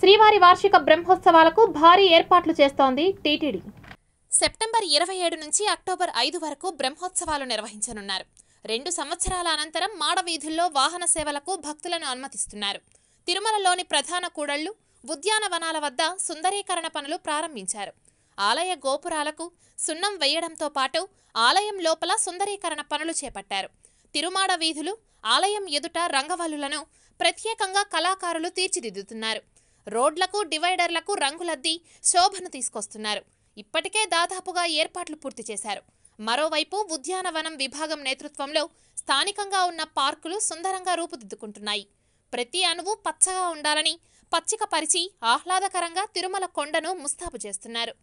శ్రీవారి వార్షిక బ్రహ్మోత్సవాలకు భారీ ఏర్పాట్లు చేస్తోంది టీటీడీ సెప్టెంబర్ ఇరవై ఏడు నుంచి అక్టోబర్ ఐదు వరకు బ్రహ్మోత్సవాలు నిర్వహించనున్నారు రెండు సంవత్సరాల అనంతరం మాడవీధుల్లో వాహన సేవలకు భక్తులను అనుమతిస్తున్నారు తిరుమలలోని ప్రధాన కూడళ్లు ఉద్యానవనాల వద్ద సుందరీకరణ పనులు ప్రారంభించారు ఆలయ గోపురాలకు సున్నం వేయడంతో పాటు ఆలయం లోపల సుందరీకరణ పనులు చేపట్టారు తిరుమాడ వీధులు ఆలయం ఎదుట రంగవల్లులను ప్రత్యేకంగా కళాకారులు తీర్చిదిద్దుతున్నారు రోడ్లకు డివైడర్లకు రంగులద్ది శోభను తీసుకొస్తున్నారు ఇప్పటికే దాదాపుగా ఏర్పాట్లు పూర్తి చేశారు మరోవైపు ఉద్యానవనం విభాగం నేతృత్వంలో స్థానికంగా ఉన్న పార్కులు సుందరంగా రూపుదిద్దుకుంటున్నాయి ప్రతి అణువు పచ్చగా ఉండాలని పచ్చిక పరిచి ఆహ్లాదకరంగా తిరుమల కొండను ముస్తాబు చేస్తున్నారు